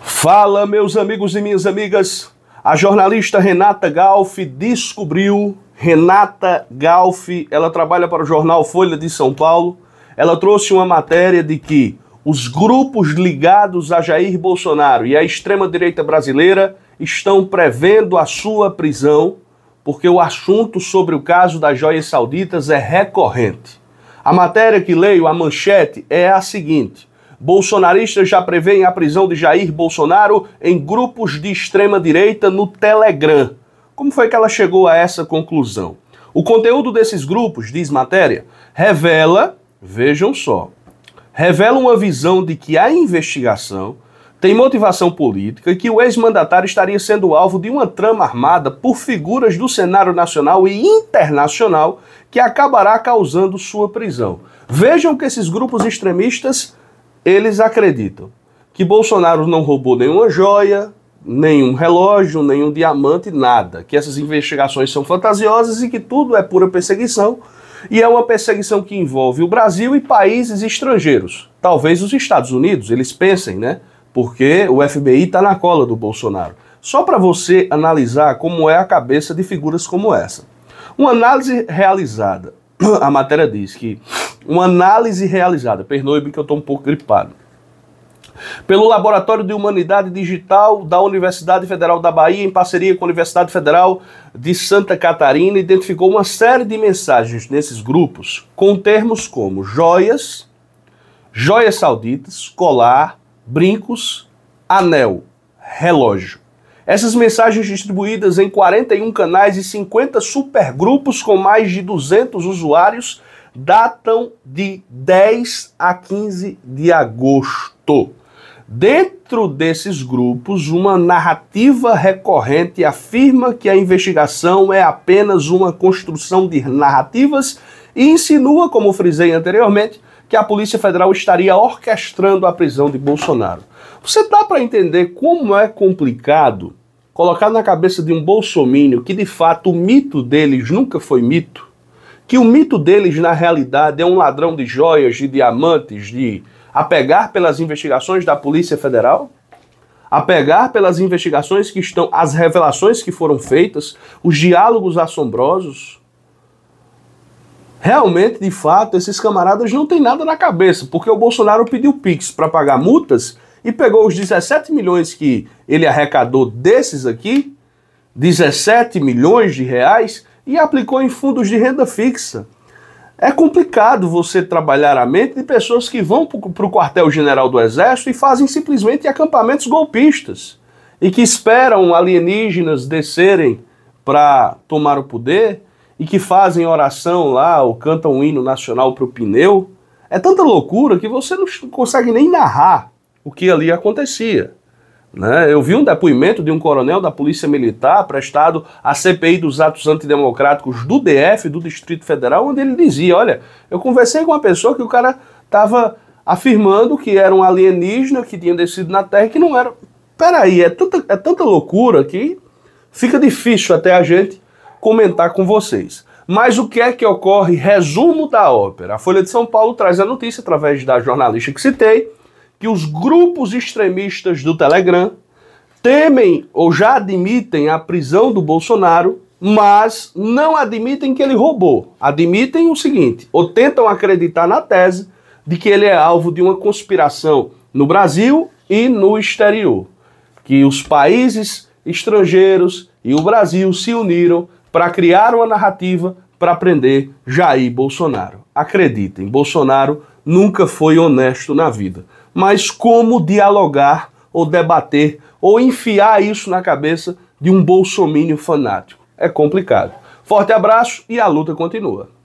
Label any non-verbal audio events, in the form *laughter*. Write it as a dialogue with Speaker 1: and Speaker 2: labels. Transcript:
Speaker 1: Fala, meus amigos e minhas amigas. A jornalista Renata Galf descobriu. Renata Galf, ela trabalha para o jornal Folha de São Paulo. Ela trouxe uma matéria de que os grupos ligados a Jair Bolsonaro e à extrema-direita brasileira estão prevendo a sua prisão, porque o assunto sobre o caso das joias sauditas é recorrente. A matéria que leio, a manchete, é a seguinte: Bolsonaristas já prevêem a prisão de Jair Bolsonaro em grupos de extrema-direita no Telegram. Como foi que ela chegou a essa conclusão? O conteúdo desses grupos, diz matéria, revela, vejam só, revela uma visão de que a investigação tem motivação política e que o ex-mandatário estaria sendo alvo de uma trama armada por figuras do cenário nacional e internacional que acabará causando sua prisão. Vejam que esses grupos extremistas eles acreditam que Bolsonaro não roubou nenhuma joia, nenhum relógio, nenhum diamante, nada. Que essas investigações são fantasiosas e que tudo é pura perseguição. E é uma perseguição que envolve o Brasil e países estrangeiros. Talvez os Estados Unidos, eles pensem, né? Porque o FBI está na cola do Bolsonaro. Só para você analisar como é a cabeça de figuras como essa. Uma análise realizada, *clears throat* a matéria diz que uma análise realizada, perdoe-me que eu estou um pouco gripado, pelo Laboratório de Humanidade Digital da Universidade Federal da Bahia, em parceria com a Universidade Federal de Santa Catarina, identificou uma série de mensagens nesses grupos com termos como joias, joias sauditas, colar, brincos, anel, relógio. Essas mensagens distribuídas em 41 canais e 50 supergrupos com mais de 200 usuários datam de 10 a 15 de agosto. Dentro desses grupos, uma narrativa recorrente afirma que a investigação é apenas uma construção de narrativas e insinua, como frisei anteriormente, que a Polícia Federal estaria orquestrando a prisão de Bolsonaro. Você dá para entender como é complicado colocar na cabeça de um bolsomínio que de fato o mito deles nunca foi mito? que o mito deles, na realidade, é um ladrão de joias, de diamantes, de apegar pelas investigações da Polícia Federal? Apegar pelas investigações que estão, as revelações que foram feitas, os diálogos assombrosos? Realmente, de fato, esses camaradas não têm nada na cabeça, porque o Bolsonaro pediu Pix para pagar multas e pegou os 17 milhões que ele arrecadou desses aqui, 17 milhões de reais, e aplicou em fundos de renda fixa. É complicado você trabalhar a mente de pessoas que vão para o quartel-general do Exército e fazem simplesmente acampamentos golpistas e que esperam alienígenas descerem para tomar o poder e que fazem oração lá ou cantam um hino nacional para o pneu. É tanta loucura que você não consegue nem narrar o que ali acontecia. Né? Eu vi um depoimento de um coronel da Polícia Militar prestado à CPI dos atos antidemocráticos do DF, do Distrito Federal, onde ele dizia: Olha, eu conversei com uma pessoa que o cara estava afirmando que era um alienígena que tinha descido na Terra e que não era. Peraí, é tanta, é tanta loucura que fica difícil até a gente comentar com vocês. Mas o que é que ocorre? Resumo da ópera. A Folha de São Paulo traz a notícia através da jornalista que citei que os grupos extremistas do Telegram temem ou já admitem a prisão do Bolsonaro, mas não admitem que ele roubou. Admitem o seguinte, ou tentam acreditar na tese de que ele é alvo de uma conspiração no Brasil e no exterior, que os países estrangeiros e o Brasil se uniram para criar uma narrativa para prender Jair Bolsonaro. Acreditem, Bolsonaro nunca foi honesto na vida mas como dialogar ou debater ou enfiar isso na cabeça de um bolsomínio fanático. É complicado. Forte abraço e a luta continua.